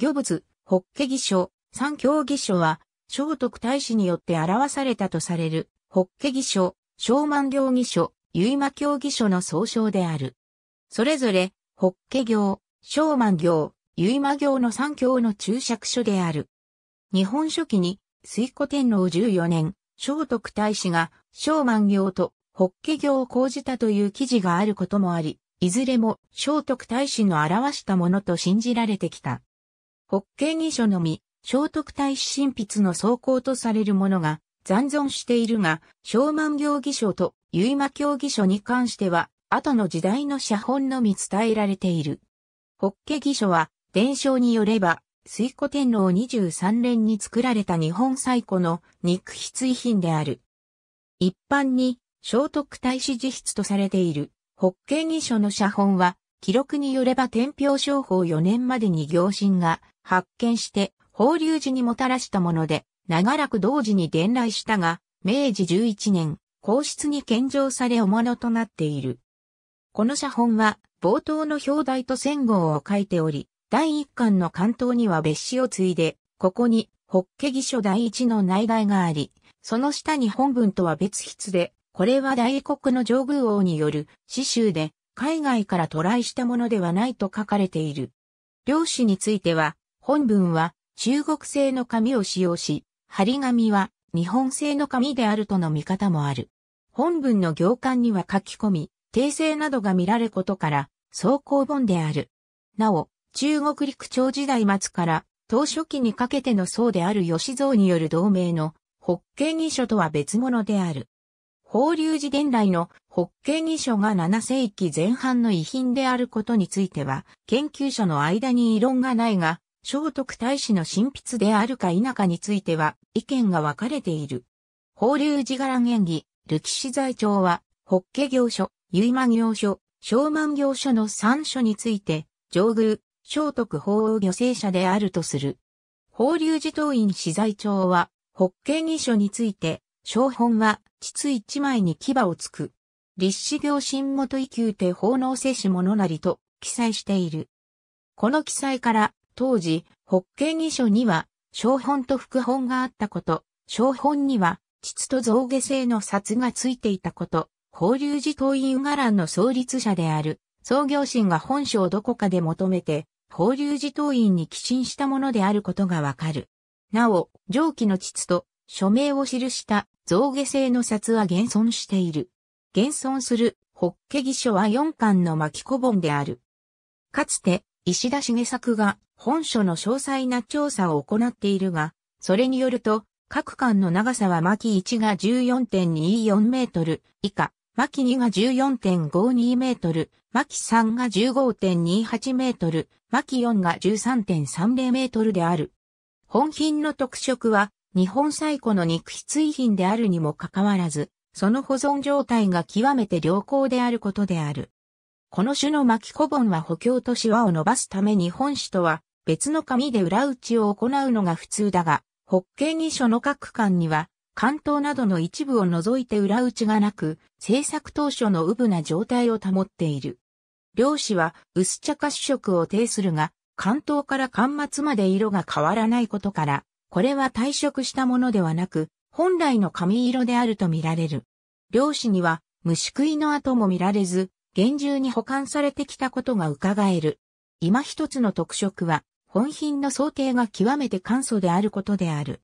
漁物、法華義書、三教義書は、聖徳太子によって表されたとされる、法華義書、昭満行義書、結馬教義書の総称である。それぞれ、法華行、昭満行、結馬行の三教の注釈書である。日本書紀に、水古天皇14年、聖徳太子が、昭満行と法華行を講じたという記事があることもあり、いずれも聖徳太子の表したものと信じられてきた。北華義書のみ、聖徳太子神筆の草稿とされるものが残存しているが、昭満行義書と結馬教義書に関しては、後の時代の写本のみ伝えられている。法華義書は、伝承によれば、水古天皇23連に作られた日本最古の肉筆遺品である。一般に、聖徳太子自筆とされている、法華義書の写本は、記録によれば天平商法4年までに行進が発見して法隆寺にもたらしたもので、長らく同時に伝来したが、明治11年、皇室に献上されおものとなっている。この写本は、冒頭の表題と戦号を書いており、第一巻の関東には別紙を継いで、ここに、法華義書第一の内外があり、その下に本文とは別筆で、これは大国の上宮王による、詩集で、海外から渡来したものではないと書かれている。漁師については、本文は中国製の紙を使用し、張り紙は日本製の紙であるとの見方もある。本文の行間には書き込み、訂正などが見られることから、草稿本である。なお、中国陸朝時代末から当初期にかけての僧である吉蔵による同盟の北京二書とは別物である。法隆寺伝来の北京二書が7世紀前半の遺品であることについては、研究者の間に異論がないが、聖徳太子の神筆であるか否かについては意見が分かれている。法隆寺柄原演技、歴史財庁は、法華行書、結満行書、正万行書の三書について、上宮、聖徳法王御聖者であるとする。法隆寺当院資材庁は、法華二書について、小本は、膣一枚に牙をつく。立志行神元異宮手法能世子物なりと記載している。この記載から、当時、北京義書には、小本と副本があったこと、小本には、筆と象下性の札がついていたこと、法隆寺東院伽藍の創立者である、創業神が本書をどこかで求めて、法隆寺東院に寄進したものであることがわかる。なお、上記の筆と、署名を記した象下性の札は現存している。現存する、北家義書は四巻の巻小本である。かつて、石田茂作が本書の詳細な調査を行っているが、それによると、各巻の長さは巻1が14.24メートル以下、巻2が14.52メートル、巻3が15.28メートル、巻4が13.30メートルである。本品の特色は、日本最古の肉筆遺品であるにもかかわらず、その保存状態が極めて良好であることである。この種の巻き小盆は補強とシワを伸ばすために本紙とは別の紙で裏打ちを行うのが普通だが、北京二所の各館には、関東などの一部を除いて裏打ちがなく、制作当初のうぶな状態を保っている。漁師は薄茶褐色を呈するが、関東から間末まで色が変わらないことから、これは退色したものではなく、本来の髪色であると見られる。漁師には虫食いの跡も見られず、厳重に保管されてきたことが伺える。今一つの特色は、本品の想定が極めて簡素であることである。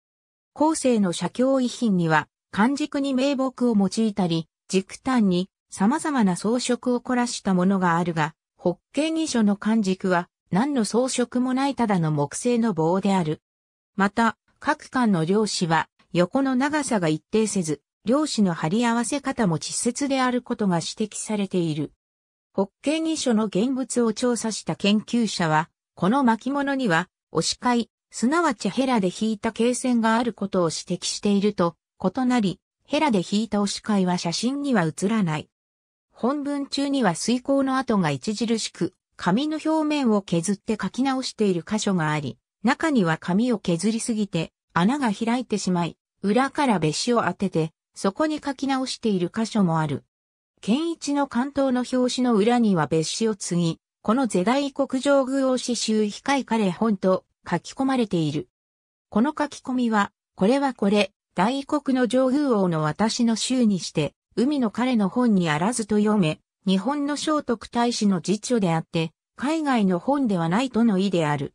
後世の写経遺品には、漢軸に名木を用いたり、軸単に様々な装飾を凝らしたものがあるが、北京二書の漢軸は何の装飾もないただの木製の棒である。また、各巻の漁師は横の長さが一定せず、漁師の張り合わせ方も稚拙であることが指摘されている。ホッケー二書の現物を調査した研究者は、この巻物には、押しい、すなわちヘラで引いた形線があることを指摘していると、異なり、ヘラで引いた押し会は写真には写らない。本文中には水耕の跡が著しく、紙の表面を削って書き直している箇所があり、中には紙を削りすぎて、穴が開いてしまい、裏からべしを当てて、そこに書き直している箇所もある。健一の関東の表紙の裏には別紙を継ぎ、この世代国上具王詩集控え彼本と書き込まれている。この書き込みは、これはこれ、大国の上宮王の私の衆にして、海の彼の本にあらずと読め、日本の聖徳太子の実書であって、海外の本ではないとの意である。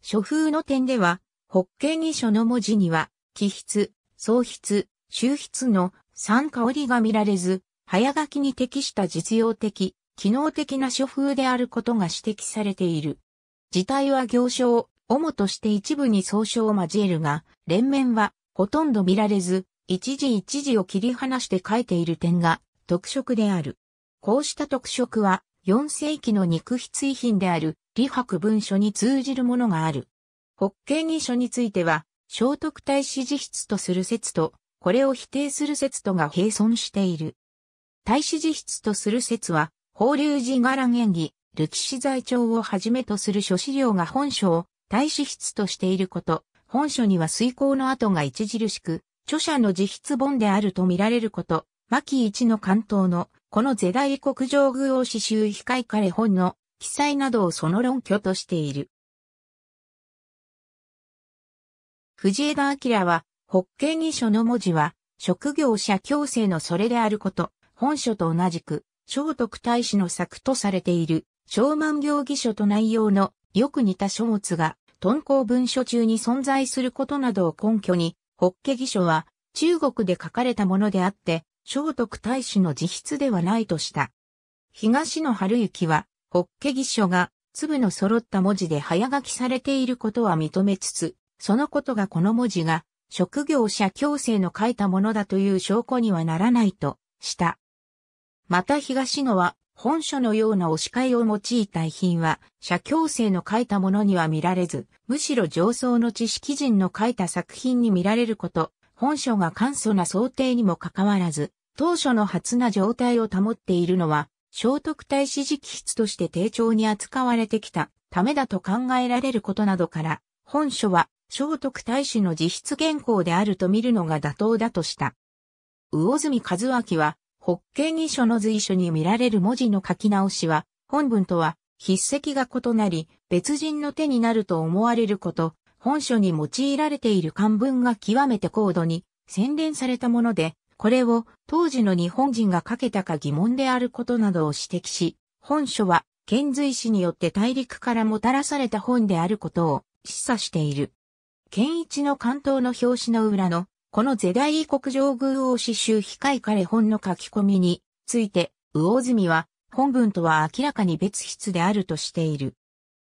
書風の点では、北京二書の文字には、気筆、喪筆、修筆の三香りが見られず、早書きに適した実用的、機能的な書風であることが指摘されている。字体は行書を主として一部に総称を交えるが、連綿はほとんど見られず、一字一字を切り離して書いている点が特色である。こうした特色は4世紀の肉筆遺品である李白文書に通じるものがある。北京二書については、聖徳太子自筆とする説と、これを否定する説とが並存している。大使自筆とする説は、法隆寺伽藍演技、歴史財庁をはじめとする諸資料が本書を大使筆としていること、本書には遂行の跡が著しく、著者の自筆本であると見られること、牧一の関東の、この世代国上宮王詩集控え彼本の記載などをその論拠としている。藤枝明は、北京二書の文字は、職業者強制のそれであること、本書と同じく、聖徳太子の作とされている、昭万行義書と内容のよく似た書物が、敦煌文書中に存在することなどを根拠に、法華義書は中国で書かれたものであって、聖徳太子の自筆ではないとした。東野春之は、法華義書が粒の揃った文字で早書きされていることは認めつつ、そのことがこの文字が職業者強制の書いたものだという証拠にはならないとした。また東野は、本書のような押し替えを用いた遺品は、写経生の書いたものには見られず、むしろ上層の知識人の書いた作品に見られること、本書が簡素な想定にもかかわらず、当初の初な状態を保っているのは、聖徳太子直筆として丁重に扱われてきたためだと考えられることなどから、本書は聖徳太子の自筆原稿であると見るのが妥当だとした。魚住和明は、ホ慶ケ二書の随所に見られる文字の書き直しは、本文とは筆跡が異なり、別人の手になると思われること、本書に用いられている漢文が極めて高度に洗練されたもので、これを当時の日本人が書けたか疑問であることなどを指摘し、本書は遣隋使によって大陸からもたらされた本であることを示唆している。県一の関東の表紙の裏のこのゼダ異国上宮王詩集控え彼本の書き込みについて、魚住は本文とは明らかに別筆であるとしている。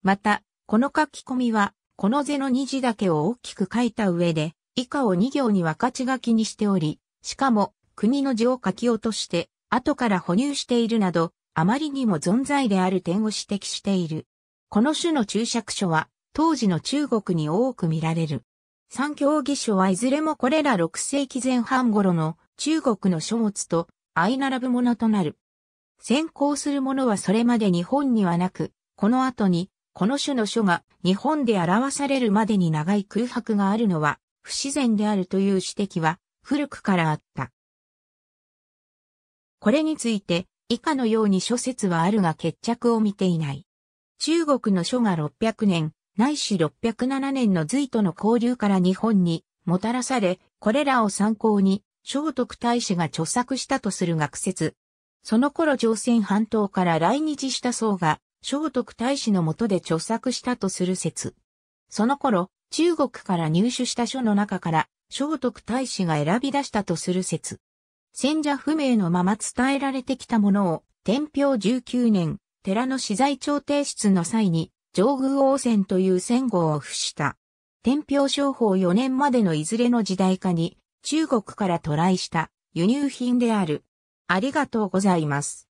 また、この書き込みは、この是の二字だけを大きく書いた上で、以下を二行に分かち書きにしており、しかも、国の字を書き落として、後から補入しているなど、あまりにも存在である点を指摘している。この種の注釈書は、当時の中国に多く見られる。三教義書はいずれもこれら6世紀前半頃の中国の書物と相並ぶものとなる。先行するものはそれまで日本にはなく、この後にこの種の書が日本で表されるまでに長い空白があるのは不自然であるという指摘は古くからあった。これについて以下のように諸説はあるが決着を見ていない。中国の書が600年、内史607年の隋との交流から日本にもたらされ、これらを参考に、聖徳太子が著作したとする学説。その頃朝鮮半島から来日した僧が、聖徳太子の下で著作したとする説。その頃、中国から入手した書の中から、聖徳太子が選び出したとする説。戦者不明のまま伝えられてきたものを、天平19年、寺の資材調停室の際に、上宮王戦という戦後を付した。天平商法4年までのいずれの時代かに中国から渡来した輸入品である。ありがとうございます。